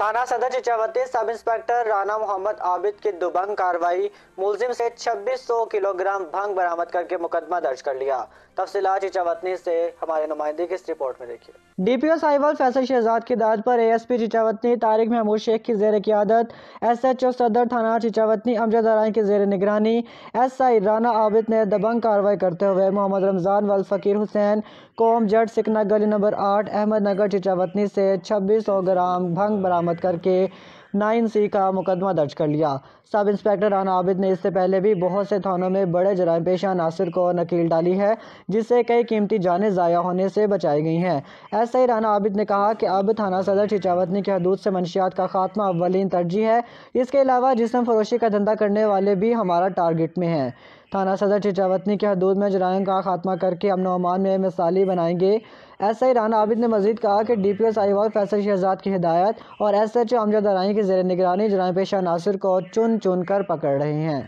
थाना सदर चिचावती sub inspector Rana Mohammad Abid की दुबंग कार्रवाई मुलजिम से 2600 किलोग्राम भंग बरामद करके मुकदमा दर्ज कर लिया तफसीला चिचावती से हमारे नुमाइंदे की इस रिपोर्ट में देखिए डीपीओ साहिवाल फैसल शहजाद की दाद पर एएसपी चिचावती तारिक महमूद शेख की जेर क्यादत एसएचओ सदर थाना चिचावतनी अमजद आरान की जेर निगरानी आई राना आबिद ने दबंग कार्रवाई करते हुए मोहम्मद रमजान वल फकीर हुसैन कोम जट सिकना गली नंबर आठ अहमद नगर चिचावतनी से छब्बीस ग्राम भंग बरामद बरामद करके नाइन सी का मुकदमा दर्ज कर लिया सब इंस्पेक्टर राना आबिद ने इससे पहले भी बहुत से थानों में बड़े जराम पेशा नासिर को नकील डाली है जिससे कई कीमती जानें ज़ाया होने से बचाई गई हैं ऐसे ही राना आबिद ने कहा कि अब थाना सदर छिचावतनी की हदूद से मनशियात का खात्मा अवलिन तरजीह है इसके अलावा जिसम फरोशी का धंधा करने वाले भी हमारा टारगेट में हैं थाना सदर चिचावतनी के हदूद में जराइम का खात्मा करके अमन अमान में मिसाली बनाएंगे एस आई राना आबिद ने मजीद कहा कि डी पी एस आईवाल फैसल शहजाद की हिदायत और S H O Amjad Arani की जेर निगरानी जराइम पेशा नासिर को चुन चुन कर पकड़ रहे हैं